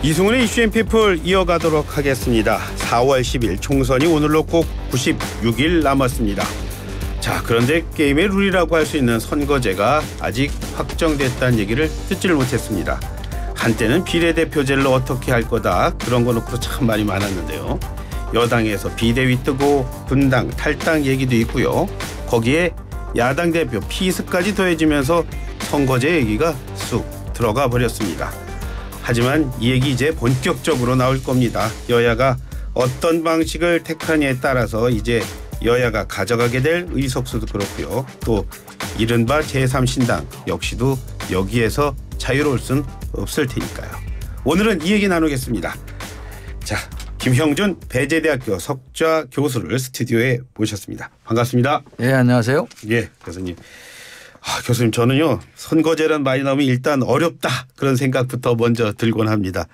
이승훈의 이슈 앤 피플 이어가도록 하겠습니다. 4월 10일 총선이 오늘로 꼭 96일 남았습니다. 자, 그런데 게임의 룰이라고 할 수 있는 선거제가 아직 확정됐다는 얘기를 듣지를 못했습니다. 한때는 비례대표제를 어떻게 할 거다 그런 거 놓고 참 많이 많았는데요. 여당에서 비대위 뜨고 분당 탈당 얘기도 있고요. 거기에 야당 대표 피습까지 더해지면서 선거제 얘기가 쑥 들어가 버렸습니다. 하지만 이 얘기 이제 본격적으로 나올 겁니다. 여야가 어떤 방식을 택하냐에 따라서 이제 여야가 가져가게 될 의석수도 그렇고요. 또 이른바 제3신당 역시도 여기에서 자유로울 순 없을 테니까요. 오늘은 이 얘기 나누겠습니다. 자, 김형준 배재대학교 석좌 교수를 스튜디오에 모셨습니다. 반갑습니다. 예, 안녕하세요. 예, 교수님. 아, 교수님 저는요 선거제란 말이 나오면 일단 어렵다 그런 생각부터 먼저 들곤 합니다.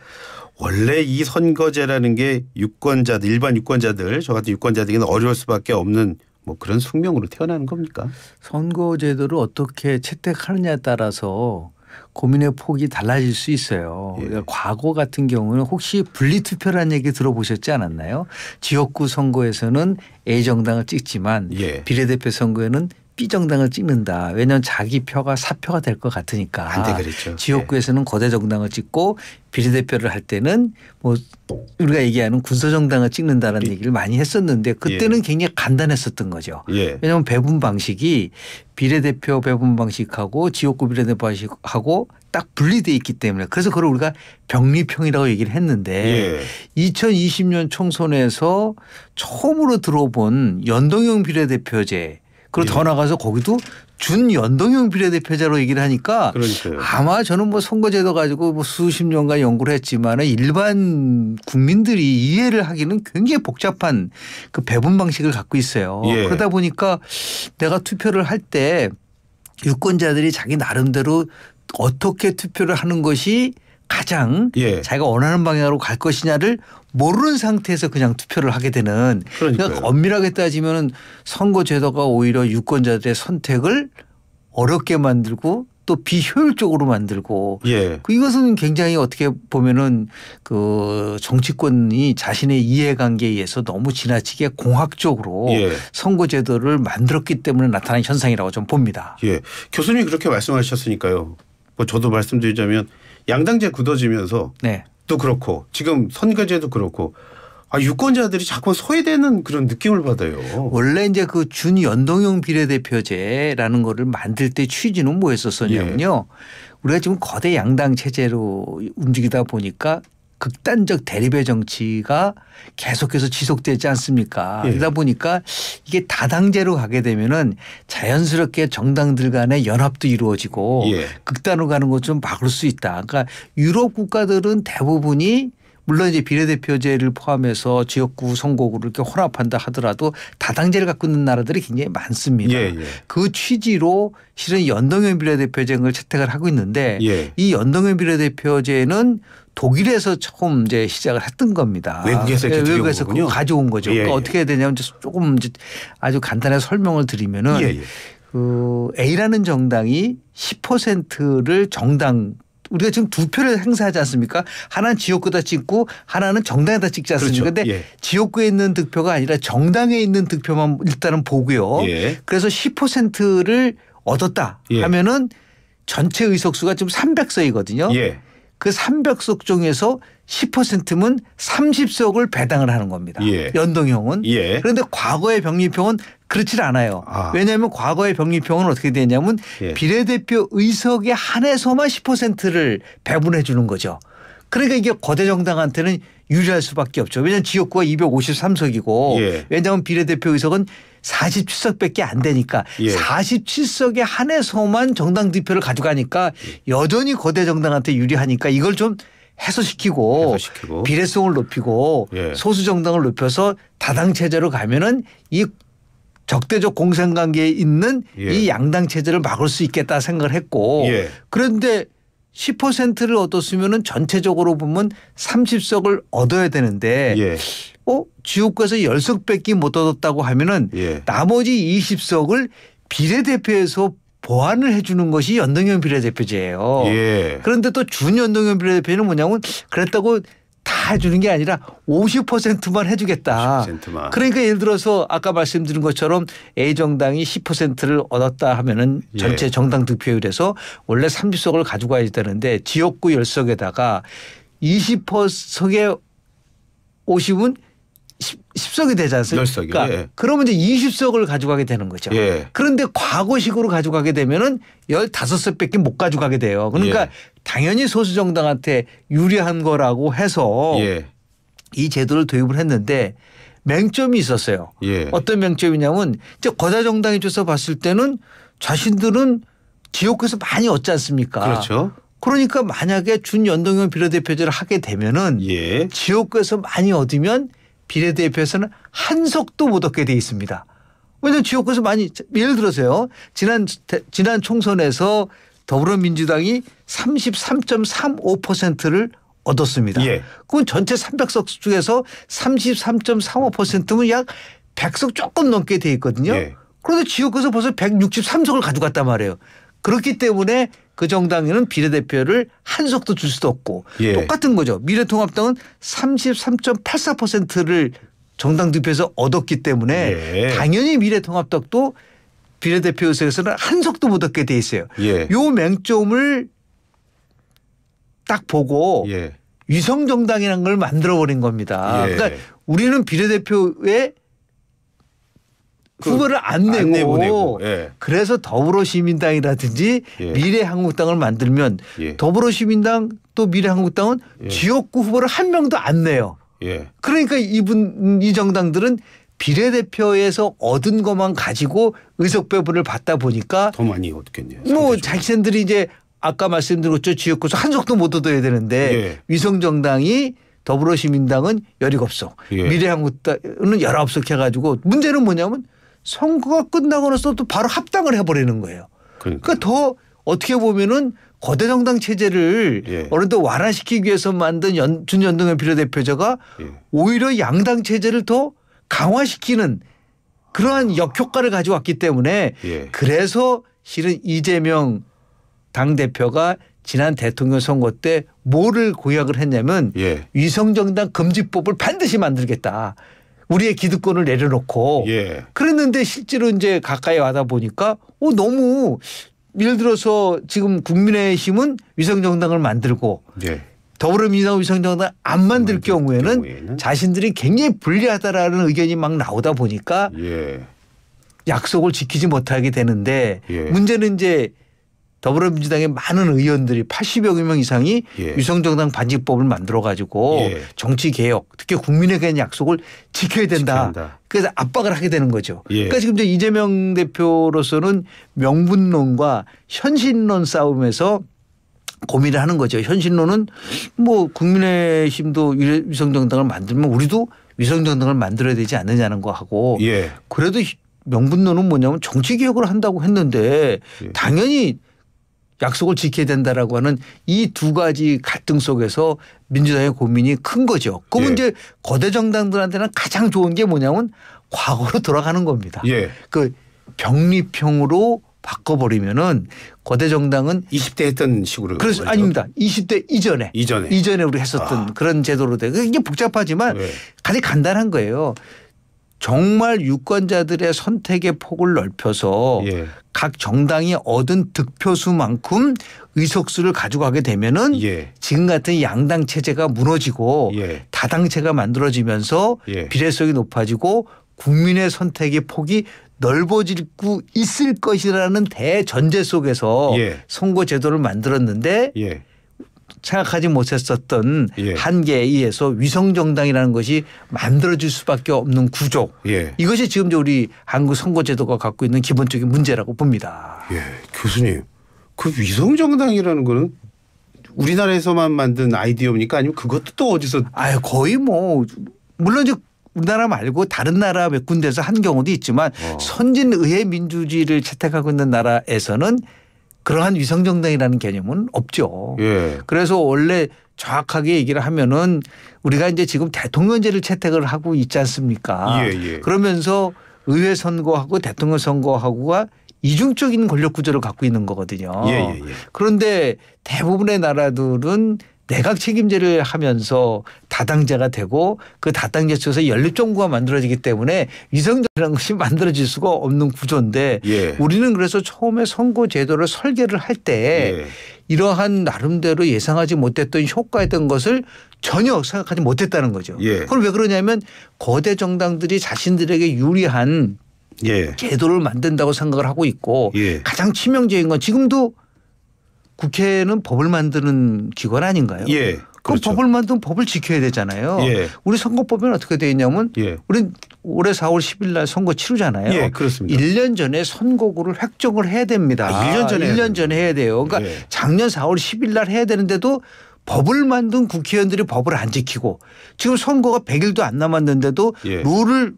원래 이 선거제라는 게 유권자들 일반 유권자들 저 같은 유권자들에게는 어려울 수밖에 없는 뭐 그런 숙명으로 태어나는 겁니까? 선거제도를 어떻게 채택하느냐에 따라서 고민의 폭이 달라질 수 있어요. 예. 그러니까 과거 같은 경우는 혹시 분리투표라는 얘기 들어보셨지 않았나요? 지역구 선거에서는 A정당을 찍지만 예. 비례대표 선거에는 B 정당을 찍는다. 왜냐하면 자기 표가 사표가 될 것 같으니까. 한때 그죠 지역구에서는 네. 거대 정당을 찍고 비례대표를 할 때는 뭐 우리가 얘기하는 군소 정당을 찍는다는 라 예. 얘기를 많이 했었는데 그때는 예. 굉장히 간단했었던 거죠. 예. 왜냐하면 배분 방식이 비례대표 배분 방식하고 지역구 비례대표 방식하고 딱 분리돼 있기 때문에 그래서 그걸 우리가 병리평이라고 얘기를 했는데 예. 2020년 총선에서 처음으로 들어본 연동형 비례대표제 그리고 예. 더 나가서 거기도 준연동형 비례대표자로 얘기를 하니까 그러니까요. 아마 저는 뭐 선거제도 가지고 뭐 수십 년간 연구를 했지만 일반 국민들이 이해를 하기는 굉장히 복잡한 그 배분 방식을 갖고 있어요. 예. 그러다 보니까 내가 투표를 할 때 유권자들이 자기 나름대로 어떻게 투표를 하는 것이 가장 예. 자기가 원하는 방향으로 갈 것이냐를 모르는 상태에서 그냥 투표를 하게 되는 그러니까요. 그러니까 엄밀하게 따지면은 선거 제도가 오히려 유권자들의 선택을 어렵게 만들고 또 비효율적으로 만들고 예. 그 이것은 굉장히 어떻게 보면은 그 정치권이 자신의 이해관계에 의해서 너무 지나치게 공학적으로 예. 선거제도를 만들었기 때문에 나타난 현상이라고 좀 봅니다. 예. 교수님이 그렇게 말씀하셨으니까요. 뭐 저도 말씀드리자면 양당제 굳어지면서 네. 또 그렇고 지금 선거제도 그렇고 아, 유권자들이 자꾸 소외되는 그런 느낌을 받아요. 원래 이제 그 준연동형 비례대표제라는 거를 만들 때 취지는 뭐였었었냐면요. 예. 우리가 지금 거대 양당 체제로 움직이다 보니까 극단적 대립의 정치가 계속해서 지속되지 않습니까? 예. 그러다 보니까 이게 다당제로 가게 되면은 자연스럽게 정당들 간의 연합도 이루어지고 예. 극단으로 가는 것 좀 막을 수 있다. 그러니까 유럽 국가들은 대부분이 물론 이제 비례대표제를 포함해서 지역구 선거구를 이렇게 혼합한다 하더라도 다당제를 갖고 있는 나라들이 굉장히 많습니다. 예, 예. 그 취지로 실은 연동형 비례대표제를 채택을 하고 있는데 예. 이 연동형 비례대표제는 독일에서 처음 이제 시작을 했던 겁니다. 외국에서 이렇게 예, 외국에서 가져온 거죠. 그러니까 예, 예. 그러니까 어떻게 해야 되냐면 조금 이제 아주 간단하게 설명을 드리면은 예, 예, 그 A라는 정당이 10%를 정당 우리가 지금 두 표를 행사하지 않습니까? 하나는 지역구에다 찍고 하나는 정당에다 찍지 않습니까? 그런데 그렇죠. 예. 지역구에 있는 득표가 아니라 정당에 있는 득표만 일단은 보고요. 예. 그래서 10%를 얻었다 예. 하면은 전체 의석수가 지금 300석이거든요. 예. 그 300석 중에서 10%면 30석을 배당을 하는 겁니다. 예. 연동형은. 예. 그런데 과거의 병리평은 그렇질 않아요. 아. 왜냐하면 과거의 병리평은 어떻게 되냐면 예. 비례대표 의석에 한해서만 10%를 배분해 주는 거죠. 그러니까 이게 거대 정당한테는 유리할 수밖에 없죠. 왜냐하면 지역구가 253석이고 예. 왜냐하면 비례대표 의석은 47석밖에 안 되니까 예. 47석에 한해서만 정당 대표를 가져가니까 예. 여전히 거대 정당한테 유리하니까 이걸 좀 해소시키고, 해소시키고. 비례성을 높이고 예. 소수 정당을 높여서 다당 체제로 가면은 이 적대적 공생관계에 있는 예. 이 양당 체제를 막을 수 있겠다 생각을 했고 예. 그런데 10%를 얻었으면은 전체적으로 보면 30석을 얻어야 되는데 예. 어지옥에서1 0석 뺏기 못 얻었다고 하면은 예. 나머지 20석을 비례대표에서 보완을 해주는 것이 연동형 비례대표제예요. 예. 그런데 또 준연동형 비례대표는 뭐냐면 그랬다고 다 해주는 게 아니라 50%만 해주겠다. 50%만. 그러니까 예를 들어서 아까 말씀드린 것처럼 A 정당이 10%를 얻었다 하면은 예. 전체 예. 정당 득표율에서 원래 30석을 가져가야 되는데 지역구 10석에다가 20%석에 50은 십석이 되지 않습니까? 석이 그러니까 예. 그러면 이제 이십 석을 가져가게 되는 거죠. 예. 그런데 과거식으로 가져가게 되면은 열다섯 석밖에못 가져가게 돼요. 그러니까 예. 당연히 소수 정당한테 유리한 거라고 해서 예. 이 제도를 도입을 했는데 맹점이 있었어요. 예. 어떤 맹점이냐면 이제 거자 정당이 줘서 봤을 때는 자신들은 지역에서 많이 얻지 않습니까? 그렇죠. 그러니까 만약에 준연동형 비례대표제를 하게 되면은 예. 지역에서 많이 얻으면 비례대표에서는 한 석도 못 얻게 돼 있습니다. 왜냐하면 지역구에서 많이 예를 들어서요. 지난 지난 총선에서 더불어민주당이 33.35%를 얻었습니다. 예. 그건 전체 300석 중에서 33.35%면 약 100석 조금 넘게 돼 있거든요. 예. 그런데 지역구에서 벌써 163석을 가져갔단 말이에요. 그렇기 때문에 그 정당에는 비례대표를 한 석도 줄 수도 없고 예. 똑같은 거죠. 미래통합당은 33.84%를 정당 득표에서 얻었기 때문에 예. 당연히 미래통합당도 비례대표 의석에서는 한 석도 못 얻게 돼 있어요. 예. 요 맹점을 딱 보고 예. 위성정당이라는 걸 만들어버린 겁니다. 예. 그러니까 우리는 비례대표에 그 후보를 안, 내고, 내고. 예. 그래서 더불어시민당이라든지 예. 미래한국당을 만들면 예. 더불어시민당 또 미래한국당은 예. 지역구 후보를 한 명도 안 내요. 예. 그러니까 이분 이 정당들은 비례대표에서 얻은 것만 가지고 의석 배분을 받다 보니까 더 많이 얻겠네요. 뭐자신들이 이제 아까 말씀드렸죠 지역구에서 한 석도 못 얻어야 되는데 예. 위성 정당이 더불어시민당은 1 7곱석 미래한국당은 1 9석 해가지고 문제는 뭐냐면 선거가 끝나고 나서 또 바로 합당을 해버리는 거예요. 그러니까, 그러니까 더 어떻게 보면은 거대 정당 체제를 예. 어느 정도 완화시키기 위해서 만든 연, 준연동형 비례대표제가 예. 오히려 양당 체제를 더 강화시키는 그러한 역효과를 가져왔기 때문에 예. 그래서 실은 이재명 당 대표가 지난 대통령 선거 때 뭐를 공약을 했냐면 예. 위성정당 금지법을 반드시 만들겠다. 우리의 기득권을 내려놓고 예. 그랬는데 실제로 이제 가까이 와다 보니까 어 너무 예를 들어서 지금 국민의힘은 위성정당을 만들고 예. 더불어민주당 위성정당 안 만들 경우에는, 경우에는, 자신들이 굉장히 불리하다라는 의견이 막 나오다 보니까 예. 약속을 지키지 못하게 되는데 예. 문제는 이제 더불어민주당의 많은 의원들이 80여 명 이상이 예. 유성정당 반지법을 만들어 가지고 예. 정치 개혁 특히 국민에 게 약속을 지켜야 된다. 지킨다. 그래서 압박을 하게 되는 거죠. 예. 그러니까 지금 이제 이재명 대표로서는 명분론과 현실론 싸움에서 고민을 하는 거죠. 현실론은 뭐 국민의힘도 위성정당을 만들면 우리도 위성정당을 만들어야 되지 않느냐는 거 하고 예. 그래도 명분론은 뭐냐면 정치개혁을 한다고 했는데 예. 당연히 약속을 지켜야 된다라고 하는 이 두 가지 갈등 속에서 민주당의 고민이 큰 거죠. 그 예. 문제 거대 정당들한테는 가장 좋은 게 뭐냐면 과거로 돌아가는 겁니다. 예. 그 병립형으로 바꿔버리면은 거대 정당은 20대 했던 식으로 그 그렇죠? 아닙니다. 20대 이전에 이전에 이전에 우리 했었던 아. 그런 제도로 돼. 이게 복잡하지만 예. 가장 간단한 거예요. 정말 유권자들의 선택의 폭을 넓혀서 예. 각 정당이 얻은 득표수만큼 의석수를 가져가게 되면은 예. 지금 같은 양당 체제가 무너지고 예. 다당체가 만들어지면서 예. 비례성이 높아지고 국민의 선택의 폭이 넓어질고 있을 것이라는 대전제 속에서 예. 선거 제도를 만들었는데 예. 생각하지 못했었던 예. 한계에 의해서 위성정당이라는 것이 만들어질 수밖에 없는 구조 예. 이것이 지금 우리 한국 선거제도가 갖고 있는 기본적인 문제라고 봅니다. 예. 교수님 그 위성정당이라는 거는 우리나라에서만 만든 아이디어입니까 아니면 그것도 또 어디서 아유 거의 뭐 물론 이제 우리나라 말고 다른 나라 몇 군데서 에한 경우도 있지만 어. 선진의회 민주주의를 채택하고 있는 나라에서는 그러한 위성정당이라는 개념은 없죠. 예. 그래서 원래 정확하게 얘기를 하면은 우리가 이제 지금 대통령제를 채택을 하고 있지 않습니까? 예, 예. 그러면서 의회 선거하고 대통령 선거하고가 이중적인 권력 구조를 갖고 있는 거거든요. 예, 예, 예. 그런데 대부분의 나라들은 내각 책임제를 하면서 다당제가 되고 그 다당제 속에서 연립정부가 만들어지기 때문에 위성정이라는 것이 만들어질 수가 없는 구조인데 예. 우리는 그래서 처음에 선거제도를 설계를 할때 예. 이러한 나름대로 예상하지 못했던 효과였던 것을 전혀 생각하지 못했다는 거죠. 예. 그걸 왜 그러냐면 거대 정당들이 자신들에게 유리한 예. 제도를 만든다고 생각을 하고 있고 예. 가장 치명적인 건 지금도 국회는 법을 만드는 기관 아닌가요? 예. 그럼 그렇죠. 법을 만든 법을 지켜야 되잖아요. 예. 우리 선거법에 어떻게 되어 있냐면 예. 우린 올해 4월 10일 날 선거 치르잖아요. 예, 그렇습니다. 1년 전에 선거구를 획정을 해야 됩니다. 아, 1년 전에 1년 해야 전에 해야 돼요. 그러니까 예. 작년 4월 10일 날 해야 되는데도 법을 만든 국회의원들이 법을 안 지키고 지금 선거가 100일도 안 남았는데도 예. 룰을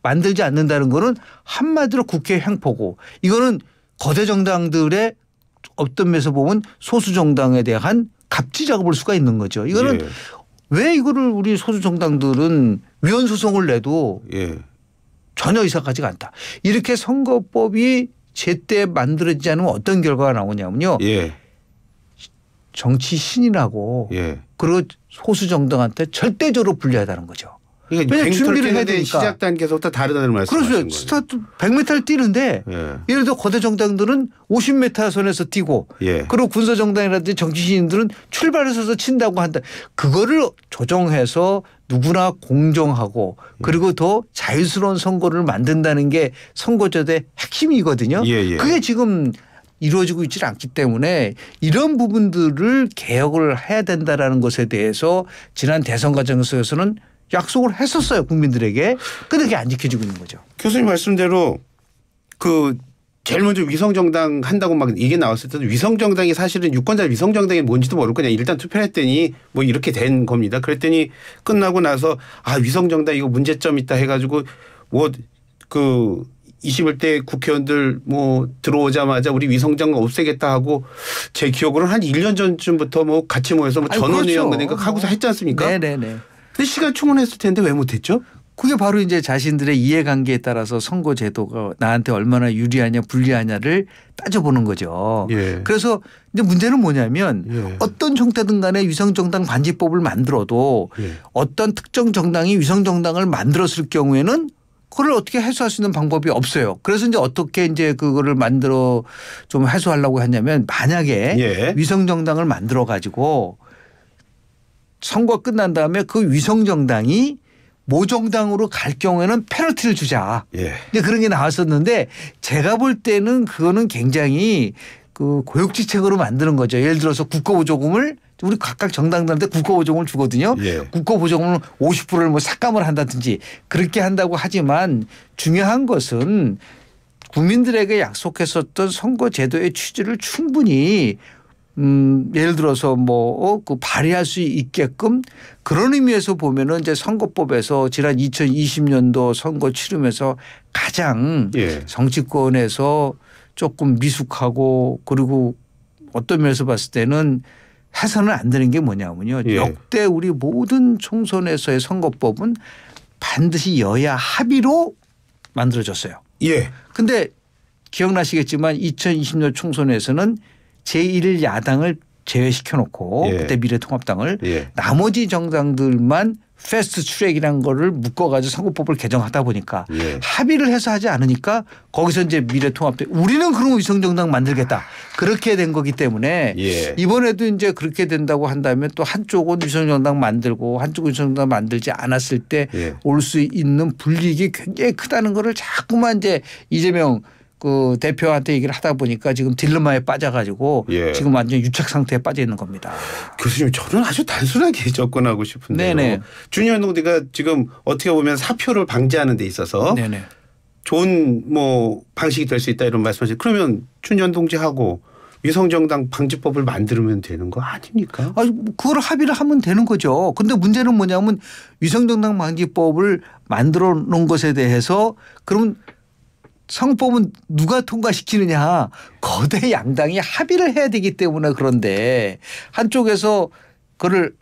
만들지 않는다는 거는 한마디로 국회 횡포고 이거는 거대 정당들의 어떤 면에서 보면 소수 정당에 대한 갑지 작업을 수가 있는 거죠. 이거는 예. 왜 이거를 우리 소수 정당들은 위헌 소송을 내도 예. 전혀 이상하지가 않다. 이렇게 선거법이 제때 만들어지지 않으면 어떤 결과가 나오냐면요. 예. 정치 신이라고 예. 그리고 소수 정당한테 절대적으로 불리하다는 거죠. 그러니까 준비를 해야 되니까 시작 단계에서부터 다르다는 말씀. 그렇죠. 스타트 1 0 0 m 뛰는데 예. 예를 들어 거대 정당들은 50m 선에서 뛰고 예. 그리고 군사 정당이라든지 정치신인들은 출발해서 친다고 한다. 그거를 조정해서 누구나 공정하고 그리고 더 자유스러운 선거를 만든다는 게 선거제도의 핵심이거든요. 예예. 예. 그게 지금 이루어지고 있지 않기 때문에 이런 부분들을 개혁을 해야 된다라는 것에 대해서 지난 대선 과정 에서는 약속을 했었어요 국민들에게. 근데 그게 안 지켜지고 있는 거죠. 교수님 말씀대로 그 제일 먼저 위성정당 한다고 막 이게 나왔을 때는 위성정당이 사실은 유권자 위성정당이 뭔지도 모를거 그냥 일단 투표했더니 를뭐 이렇게 된 겁니다. 그랬더니 끝나고 나서 아 위성정당 이거 문제점 있다 해가지고 뭐 그 21대 국회의원들 뭐 들어오자마자 우리 위성정당 없애겠다 하고 제 기억으로는 한 1년 전쯤부터 뭐 같이 모여서 뭐 전원위원 그렇죠. 뭐 그러니까 하고서 했지 않습니까? 네네네. 네, 네. 근데 시간 충분했을 텐데 왜 못했죠? 그게 바로 이제 자신들의 이해관계에 따라서 선거 제도가 나한테 얼마나 유리하냐 불리하냐를 따져보는 거죠. 예. 그래서 근데 문제는 뭐냐면 예. 어떤 형태든 간에 위성정당 반지법을 만들어도 예. 어떤 특정 정당이 위성정당을 만들었을 경우에는 그걸 어떻게 해소할 수 있는 방법이 없어요. 그래서 이제 어떻게 이제 그거를 만들어 좀 해소하려고 했냐면 만약에 예. 위성정당을 만들어 가지고 선거 끝난 다음에 그 위성 정당이 모정당으로 갈 경우에는 페널티를 주자. 예. 그런 게 나왔었는데 제가 볼 때는 그거는 굉장히 그 고육지책으로 만드는 거죠. 예를 들어서 국고보조금을 우리 각각 정당들한테 국고보조금을 주거든요. 예. 국고보조금을 50%를 뭐 삭감을 한다든지 그렇게 한다고 하지만 중요한 것은 국민들에게 약속했었던 선거제도의 취지를 충분히 음, 예를 들어서 뭐, 어, 그 발휘할 수 있게끔 그런 의미에서 보면은 이제 선거법에서 지난 2020년도 선거 치르면서 가장 예. 정치권에서 조금 미숙하고 그리고 어떤 면에서 봤을 때는 해서는 안 되는 게 뭐냐면요. 예. 역대 우리 모든 총선에서의 선거법은 반드시 여야 합의로 만들어졌어요. 예. 근데 기억나시겠지만 2020년 총선에서는 제1야당을 제외시켜 놓고 예. 그때 미래통합당을 예. 나머지 정당들만 패스트 트랙이란 거를 묶어가지고 선거법을 개정하다 보니까 예. 합의를 해서 하지 않으니까 거기서 이제 미래통합당 우리는 그런 위성정당 만들겠다 그렇게 된 거기 때문에 예. 이번에도 이제 그렇게 된다고 한다면 또 한쪽은 위성정당 만들고 한쪽은 위성정당 만들지 않았을 때 올수 예. 있는 불이익이 굉장히 크다는 거를 자꾸만 이제 이재명 그 대표한테 얘기를 하다 보니까 지금 딜레마에 빠져가지고 예. 지금 완전 유착 상태에 빠져 있는 겁니다. 교수님 저는 아주 단순하게 접근하고 싶은데요. 네네. 준현동대가 지금 어떻게 보면 사표를 방지하는 데 있어서 네네. 좋은 뭐 방식이 될 수 있다 이런 말씀하시죠. 그러면 춘현 동지하고 위성정당 방지법을 만들면 되는 거 아닙니까? 아, 그걸 합의를 하면 되는 거죠. 근데 문제는 뭐냐면 위성정당 방지법을 만들어 놓은 것에 대해서 그러면 성법은 누가 통과시키느냐 거대 양당이 합의를 해야 되기 때문에 그런데 한쪽에서 그를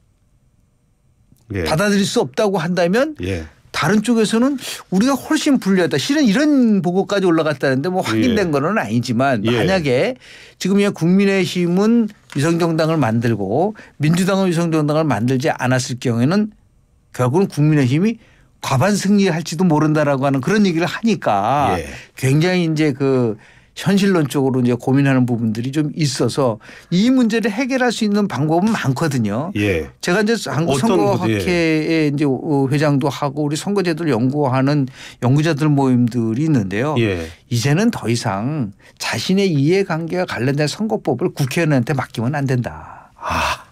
예. 받아들일 수 없다고 한다면 예. 다른 쪽에서는 우리가 훨씬 불리하다. 실은 이런 보고까지 올라갔다는데 뭐 확인된 예. 거는 아니지만 예. 만약에 지금이 국민의힘은 위성정당을 만들고 민주당은 위성정당을 만들지 않았을 경우에는 결국은 국민의힘이 과반 승리할지도 모른다라고 하는 그런 얘기를 하니까 예. 굉장히 이제 그 현실론적으로 이제 고민하는 부분들이 좀 있어서 이 문제를 해결할 수 있는 방법은 많거든요. 예. 제가 이제 한국 선거학회에 이제 회장도 하고 우리 선거제도를 연구하는 연구자들 모임들이 있는데요. 예. 이제는 더 이상 자신의 이해관계와 관련된 선거법을 국회의원한테 맡기면 안 된다. 아.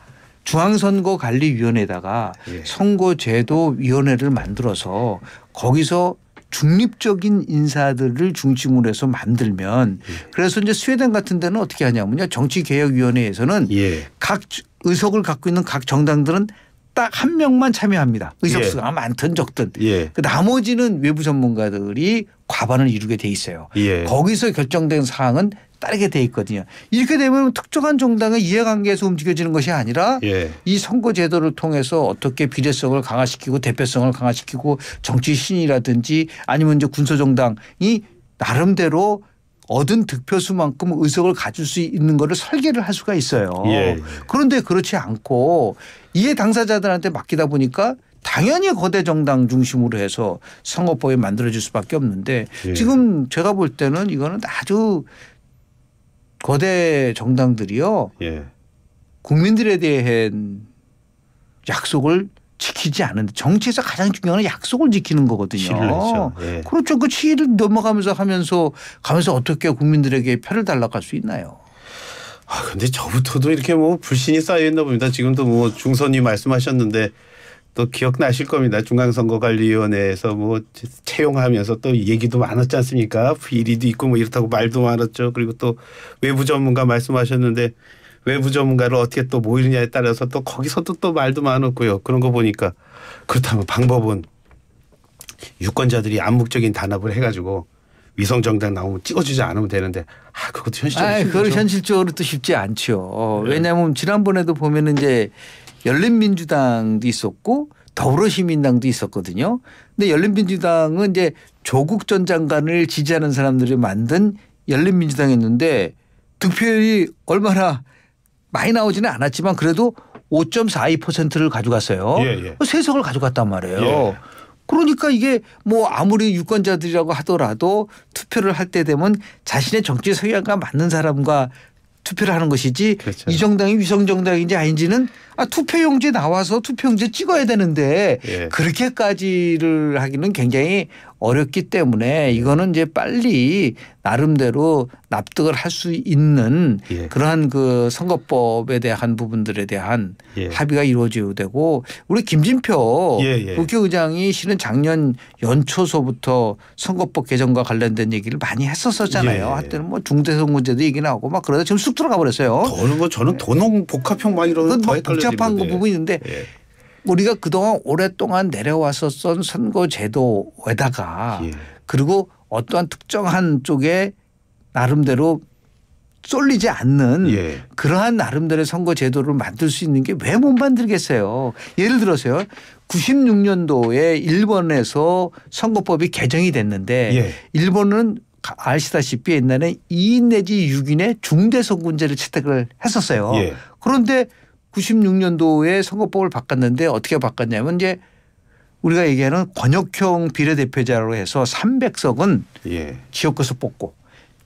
중앙선거관리위원회에다가 예. 선거제도위원회를 만들어서 거기서 중립적인 인사들을 중심으로 해서 만들면 예. 그래서 이제 스웨덴 같은 데는 어떻게 하냐면요 정치개혁위원회에서는 예. 각 의석을 갖고 있는 각 정당들은 딱 한 명만 참여합니다. 의석수가 예. 많든 적든. 예. 그 나머지는 외부 전문가들이 과반을 이루게 돼 있어요. 예. 거기서 결정된 사항은 따르게 돼 있거든요. 이렇게 되면 특정한 정당의 이해관계에서 움직여지는 것이 아니라 예. 이 선거 제도를 통해서 어떻게 비례성을 강화시키고 대표성을 강화시키고 정치 신이라든지 아니면 이제 군소 정당이 나름대로 얻은 득표수만큼 의석을 가질 수 있는 것을 설계를 할 수가 있어요. 예. 그런데 그렇지 않고 이해 당사자들한테 맡기다 보니까 당연히 거대 정당 중심으로 해서 선거법이 만들어질 수밖에 없는데 예. 지금 제가 볼 때는 이거는 아주 거대 정당들이요. 예. 국민들에 대한 약속을 지키지 않은데 정치에서 가장 중요한 건 약속을 지키는 거거든요. 예. 그렇죠. 그 시위를 넘어가면서 하면서 가면서 어떻게 국민들에게 표를 달라갈 수 있나요? 아 근데 저부터도 이렇게 뭐 불신이 쌓여 있나 봅니다. 지금도 뭐 중선이 말씀하셨는데 또 기억나실 겁니다. 중앙선거관리위원회에서 뭐 채용하면서 또 얘기도 많았지 않습니까? 비리도 있고 뭐 이렇다고 말도 많았죠. 그리고 또 외부 전문가 말씀하셨는데 외부 전문가를 어떻게 또 모이느냐에 따라서 또 거기서도 또 말도 많았고요. 그런 거 보니까 그렇다면 방법은 유권자들이 암묵적인 단합을 해가지고 위성 정당 나오면 찍어주지 않으면 되는데 아 그것도 현실적으로 아, 그걸 현실적으로 또 쉽지 않죠. 어, 네. 왜냐하면 지난번에도 보면은 이제 열린민주당도 있었고 더불어시민당도 있었거든요. 근데 열린민주당은 이제 조국 전 장관을 지지하는 사람들이 만든 열린민주당이었는데 득표율이 얼마나 많이 나오지는 않았지만 그래도 5.42%를 가져갔어요. 예, 예. 세석을 가져갔단 말이에요. 예. 그러니까 이게 뭐 아무리 유권자들이라고 하더라도 투표를 할 때 되면 자신의 정치 성향과 맞는 사람과 투표를 하는 것이지 그렇죠. 이 정당이 위성 정당인지 아닌지는 아, 투표용지 나와서 투표용지 찍어야 되는데 예. 그렇게까지를 하기는 굉장히 어렵기 때문에 이거는 이제 빨리 나름대로 납득을 할 수 있는 예. 그러한 그 선거법에 대한 부분들에 대한 예. 합의가 이루어져야 되고 우리 김진표 예예. 예, 예. 국회의장이 실은 작년 연초서부터 선거법 개정과 관련된 얘기를 많이 했었었잖아요. 예. 하여튼 뭐 중대선 문제도 얘기 나오고 막 그러다 지금 쑥 들어가 버렸어요. 더는 거 뭐 저는 도농 네. 복합형 막 이런 거더 뭐 헷갈려요. 복잡한 그 네. 부분이 있는데 예. 우리가 그동안 오랫동안 내려왔었던 선거 제도에다가 예. 그리고 어떠한 특정한 쪽에 나름대로 쏠리지 않는 예. 그러한 나름대로의 선거 제도를 만들 수 있는 게 왜 못 만들겠어요. 예를 들어서요. 96년도에 일본에서 선거법이 개정이 됐는데 예. 일본은 아시다시피 옛날에 2인 내지 6인의 중대선군제를 채택을 했었어요. 예. 그런데 96년도에 선거법을 바꿨는데 어떻게 바꿨냐면 이제 우리가 얘기하는 권역형 비례대표자로 해서 300석은 예. 지역구에서 뽑고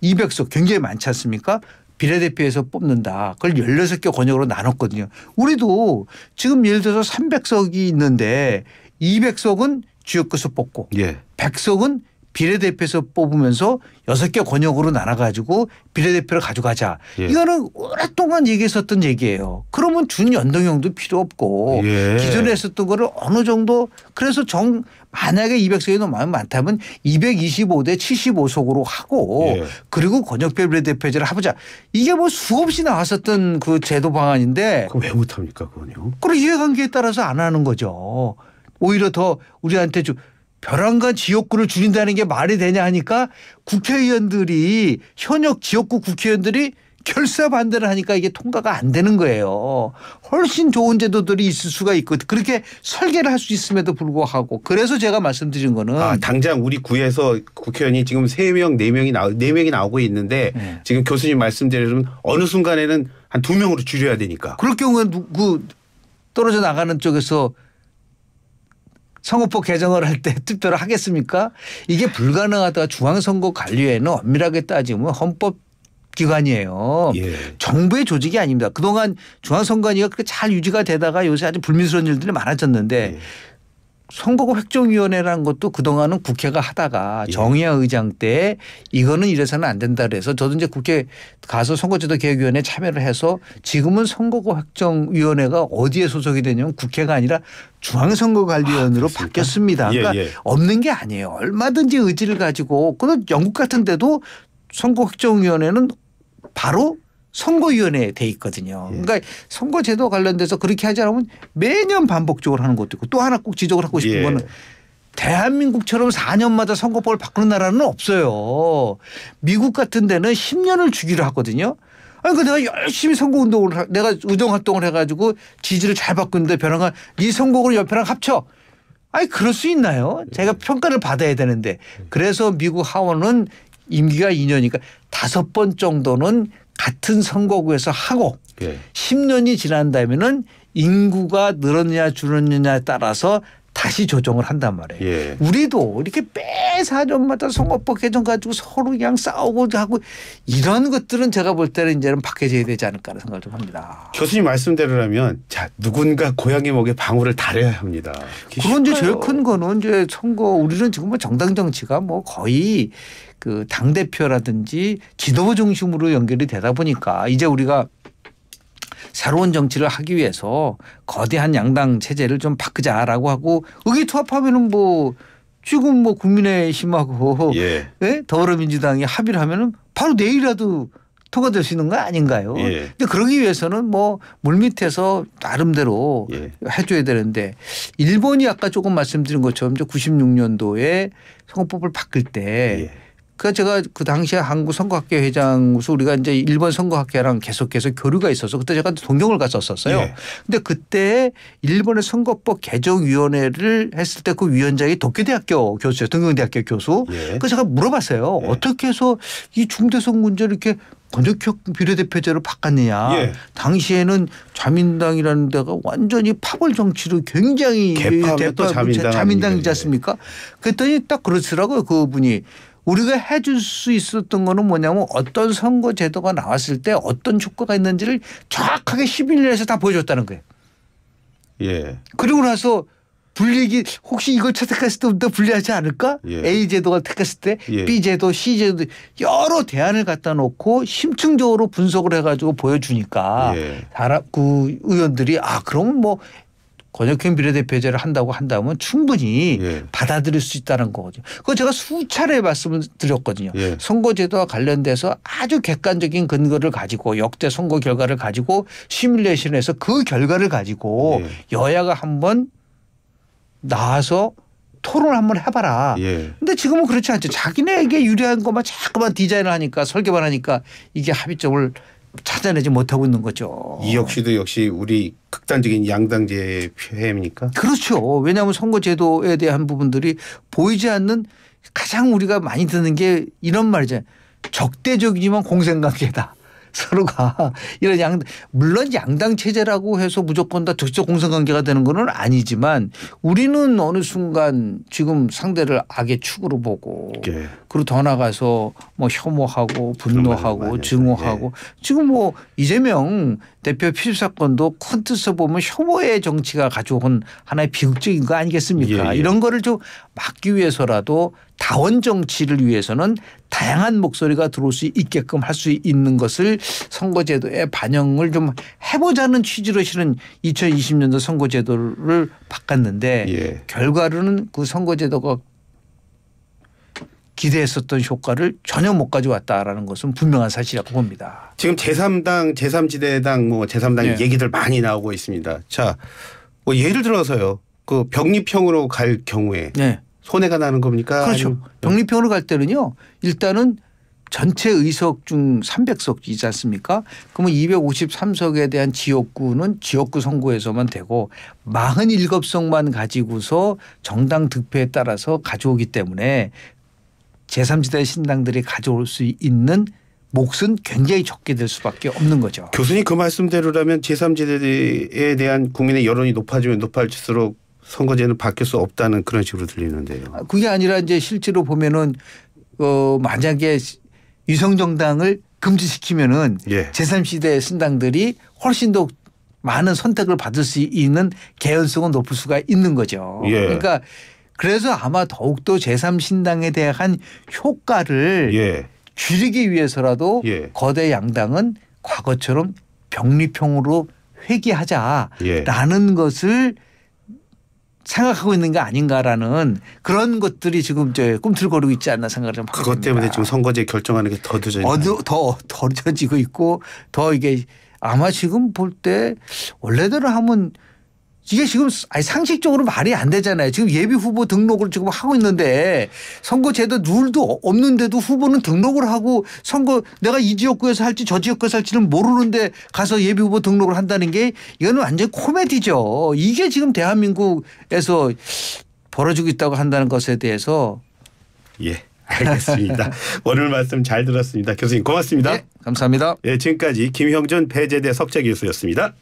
200석 굉장히 많지 않습니까? 비례대표에서 뽑는다. 그걸 16개 권역으로 나눴거든요. 우리도 지금 예를 들어서 300석이 있는데 200석은 지역구에서 뽑고 예. 100석은 비례대표에서 뽑으면서 여섯 개 권역으로 나눠가지고 비례대표를 가져가자. 예. 이거는 오랫동안 얘기했었던 얘기예요. 그러면 준연동형도 필요 없고 예. 기존에 했었던 거를 어느 정도 그래서 정 만약에 200석이 너무 많다면 225대 75석으로 하고 예. 그리고 권역별 비례대표제를 해보자 이게 뭐 수없이 나왔었던 그 제도 방안인데 그럼 왜 못합니까 그건요? 그럼 이해관계에 따라서 안 하는 거죠. 오히려 더 우리한테 좀 벼랑간 지역구를 줄인다는 게 말이 되냐 하니까 국회의원들이 현역 지역구 국회의원들이 결사 반대를 하니까 이게 통과가 안 되는 거예요. 훨씬 좋은 제도들이 있을 수가 있고 그렇게 설계를 할 수 있음에도 불구하고 그래서 제가 말씀드린 거는 아, 당장 우리 구에서 국회의원이 지금 세명 네명이 나오, 4명이 나오고 있는데 네. 지금 교수님 말씀대로면 어느 순간에는 한 두명으로 줄여야 되니까. 그럴 경우에 누구 그 떨어져 나가는 쪽에서 성우법 개정을 할 때 투표를 하겠습니까? 이게 불가능하다. 중앙선거관리위회는 엄밀하게 따지면 헌법 기관이에요. 예. 정부의 조직이 아닙니다. 그동안 중앙선관위가 그렇게 잘 유지가 되다가 요새 아주 불미스러운 일들이 많아졌는데 예. 선거구 획정위원회라는 것도 그동안은 국회가 하다가 예. 정의야 의장 때 이거는 이래서는 안 된다 그래서 저도 이제 국회 가서 선거제도 개혁위원회 참여를 해서 지금은 선거구 획정위원회가 어디에 소속이 되냐면 국회가 아니라 중앙선거관리위원으로 아, 바뀌었습니다. 예, 그러니까 예, 예. 없는 게 아니에요. 얼마든지 의지를 가지고 그런 영국 같은 데도 선거 확정위원회는 바로 선거위원회에 돼 있거든요. 예. 그러니까 선거제도 관련돼서 그렇게 하지 않으면 매년 반복적으로 하는 것도 있고 또 하나 꼭 지적을 하고 싶은 예. 거는 대한민국처럼 4년마다 선거법을 바꾸는 나라는 없어요. 미국 같은 데는 10년을 주기로 하거든요. 아니, 그 내가 열심히 선거 운동을, 하, 내가 의정 활동을 해가지고 지지를 잘 바꾸는데 변화가 이 선거구를 옆에랑 합쳐. 아니, 그럴 수 있나요? 제가 평가를 받아야 되는데. 그래서 미국 하원은 임기가 2년이니까 다섯 번 정도는 같은 선거구에서 하고 예. 10년이 지난 다면은 인구가 늘었느냐 줄었느냐에 따라서 다시 조정을 한단 말이에요. 예. 우리도 이렇게 매 사전마다 선거법 개정 가지고 서로 그냥 싸우고 하고 이런 것들은 제가 볼 때는 이제는 바뀌어져야 되지 않을까라는 생각을 좀 합니다. 교수님 말씀대로라면 자 누군가 고양이 목에 방울을 달아야 합니다. 그런 이제 제일 큰 거는 이제 선거 우리는 지금 뭐 정당 정치가 뭐 거의 그 당 대표라든지 지도부 중심으로 연결이 되다 보니까 이제 우리가 새로운 정치를 하기 위해서 거대한 양당 체제를 좀 바꾸자라고 하고 의기투합하면은 뭐 지금 뭐 국민의힘하고 예. 예? 더불어민주당이 합의를 하면은 바로 내일이라도 통과될 수 있는 거 아닌가요? 예. 근데 그러기 위해서는 뭐 물밑에서 나름대로 예. 해줘야 되는데 일본이 아까 조금 말씀드린 것처럼 96년도에 선거법을 바꿀 때 예. 그 제가 그 당시에 한국 선거학회 회장으로서 우리가 이제 일본 선거학회랑 계속 해서 교류가 있어서 그때 제가 동경을 갔었었어요. 예. 근데 그때 일본의 선거법 개정위원회를 했을 때 그 위원장이 도쿄대학교 교수였어요 동경대학교 교수. 예. 그래서 제가 물어봤어요. 예. 어떻게 해서 이 중대성 문제를 이렇게 권력혁 비례대표제로 바꿨느냐. 예. 당시에는 자민당이라는 데가 완전히 파벌 정치로 굉장히 개파 자민당 자민당이지 예. 않습니까? 그랬더니 딱그러시더라고요 그분이 우리가 해줄 수 있었던 거는 뭐냐면 어떤 선거 제도가 나왔을 때 어떤 효과가 있는지를 정확하게 11년에서 다 보여줬다는 거예요. 예. 그리고 나서 분리기 혹시 이걸 채택했을 때부터 분리하지 않을까? 예. A 제도가 택했을 때 예. B 제도, C 제도 여러 대안을 갖다 놓고 심층적으로 분석을 해가지고 보여주니까 예. 그 의원들이 아 그러면 뭐 권혁현 비례대표제를 한다고 한다면 충분히 예. 받아들일 수 있다는 거죠 그거 제가 수차례 말씀을 드렸거든요. 예. 선거제도와 관련돼서 아주 객관적인 근거를 가지고 역대 선거 결과를 가지고 시뮬레이션에서 그 결과를 가지고 예. 여야가 한번 나와서 토론을 한번 해봐라. 예. 근데 지금은 그렇지 않죠. 자기네에게 유리한 것만 자꾸만 디자인을 하니까 설계만 하니까 이게 합의점을 찾아내지 못하고 있는 거죠. 이 역시도 역시 우리 극단적인 양당제의 폐해입니까? 그렇죠. 왜냐하면 선거제도에 대한 부분들이 보이지 않는 가장 우리가 많이 듣는 게 이런 말이죠 적대적이지만 공생관계다. 서로가 이런 양 물론 양당 체제라고 해서 무조건 다 적적 공성관계가 되는 건 아니지만 우리는 어느 순간 지금 상대를 악의 축으로 보고 예. 그리고 더 나가서 뭐 혐오하고 분노하고 증오하고 예. 지금 뭐 이재명 대표 피습사건도 콘트스 보면 혐오의 정치가 가져온 하나의 비극적인 거 아니겠습니까? 예. 예. 이런 거를 좀 막기 위해서라도 다원 정치를 위해서는 다양한 목소리가 들어올 수 있게끔 할 수 있는 것을 선거제도에 반영을 좀 해보자는 취지로 실은 2020년도 선거제도를 바꿨는데 예. 결과로는 그 선거제도가 기대했었던 효과를 전혀 못 가져왔다라는 것은 분명한 사실이라고 봅니다. 지금 제3당, 제3지대당, 뭐 제3당 예. 얘기들 많이 나오고 있습니다. 자, 뭐 예를 들어서요. 그 병립형으로 갈 경우에 예. 손해가 나는 겁니까? 그렇죠. 네. 병리병으로 갈 때는요. 일단은 전체 의석 중 300석이지 않습니까? 그러면 253석에 대한 지역구는 지역구 선거에서만 되고 47석만 가지고서 정당 득표에 따라서 가져오기 때문에 제3지대 신당들이 가져올 수 있는 몫은 굉장히 적게 될 수밖에 없는 거죠. 교수님 그 말씀대로라면 제3지대에 대한 국민의 여론이 높아지면 높아질수록 선거제는 바뀔 수 없다는 그런 식으로 들리는데요. 아, 그게 아니라 이제 실제로 보면은 어 만약에 유성정당을 금지시키면은 예. 제3시대 신당들이 훨씬 더 많은 선택을 받을 수 있는 개연성은 높을 수가 있는 거죠. 예. 그러니까 그래서 아마 더욱더 제3신당에 대한 효과를 예. 줄이기 위해서라도 예. 거대 양당은 과거처럼 병립형으로 회귀하자라는 예. 것을 생각하고 있는 게 아닌가라는 그런 것들이 지금 이제 꿈틀거리고 있지 않나 생각을 좀 그것 합니다. 때문에 지금 선거제 결정하는 게더 늦어지고 더 더뎌지고 있고 더 이게 아마 지금 볼 때 원래대로 하면 이게 지금 상식적으로 말이 안 되잖아요. 지금 예비 후보 등록을 지금 하고 있는데 선거제도 룰도 없는데도 후보는 등록을 하고 선거 내가 이 지역구에서 할지 저 지역구에서 할지는 모르는데 가서 예비 후보 등록을 한다는 게 이거는 완전 코미디죠. 이게 지금 대한민국에서 벌어지고 있다고 한다는 것에 대해서 예. 알겠습니다. 오늘 말씀 잘 들었습니다. 교수님 고맙습니다. 네, 감사합니다. 예, 지금까지 김형준 배재대 석재 교수였습니다.